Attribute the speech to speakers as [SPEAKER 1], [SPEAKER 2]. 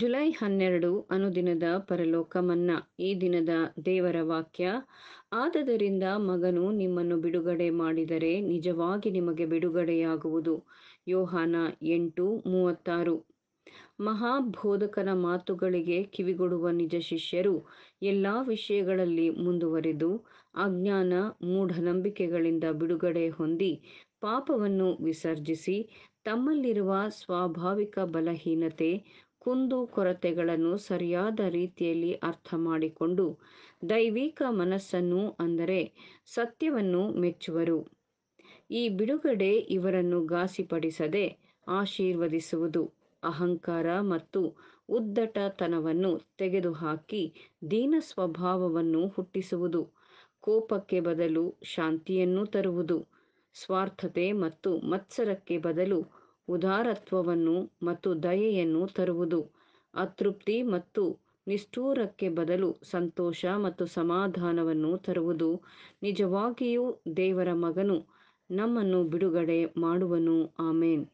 [SPEAKER 1] July ಹನ್ನೆರಡು ಅನುದಿನದ ಪರಲೋಕ ಮನ್ನಾ ಈ ದಿನದ ದೇವರ ವಾಕ್ಯ ಆದದರಿಂದ ಮಗನು ನಿಮ್ಮನ್ನು ಬಿಡುಗಡೆ ಮಾಡಿದರೆ ನಿಜವಾಗಿ ನಿಮಗೆ ಬಿಡುಗಡೆಯಾಗುವುದು ಯೋಹಾನ ಎಂಟು ಮೂವತ್ತಾರು ಮಹಾಬೋಧಕನ ಮಾತುಗಳಿಗೆ ಕಿವಿಗೊಡುವ ನಿಜ ಶಿಷ್ಯರು ಎಲ್ಲ ವಿಷಯಗಳಲ್ಲಿ ಮುಂದುವರೆದು ಅಜ್ಞಾನ ಮೂಢನಂಬಿಕೆಗಳಿಂದ ಬಿಡುಗಡೆ ಹೊಂದಿ ಪಾಪವನ್ನು ವಿಸರ್ಜಿಸಿ ತಮ್ಮಲ್ಲಿರುವ ಸ್ವಾಭಾವಿಕ ಬಲಹೀನತೆ ಕುಂದು ಕೊರತೆಗಳನ್ನು ಸರಿಯಾದ ರೀತಿಯಲ್ಲಿ ಅರ್ಥ ಮಾಡಿಕೊಂಡು ದೈವಿಕ ಮನಸ್ಸನ್ನು ಅಂದರೆ ಸತ್ಯವನ್ನು ಮೆಚ್ಚುವರು ಈ ಬಿಡುಗಡೆ ಇವರನ್ನು ಘಾಸಿಪಡಿಸದೆ ಆಶೀರ್ವದಿಸುವುದು ಅಹಂಕಾರ ಮತ್ತು ಉದ್ದಟತನವನ್ನು ತೆಗೆದುಹಾಕಿ ದೀನ ಸ್ವಭಾವವನ್ನು ಹುಟ್ಟಿಸುವುದು ಕೋಪಕ್ಕೆ ಬದಲು ಶಾಂತಿಯನ್ನು ತರುವುದು ಸ್ವಾರ್ಥತೆ ಮತ್ತು ಮತ್ಸರಕ್ಕೆ ಬದಲು ಉದಾರತ್ವವನ್ನು ಮತ್ತು ದಯೆಯನ್ನು ತರುವುದು ಅತೃಪ್ತಿ ಮತ್ತು ನಿಷ್ಠೂರಕ್ಕೆ ಬದಲು ಸಂತೋಷ ಮತ್ತು ಸಮಾಧಾನವನ್ನು ತರುವುದು ನಿಜವಾಗಿಯೂ ದೇವರ ಮಗನು ನಮ್ಮನ್ನು ಬಿಡುಗಡೆ ಮಾಡುವನು ಆಮೇನ್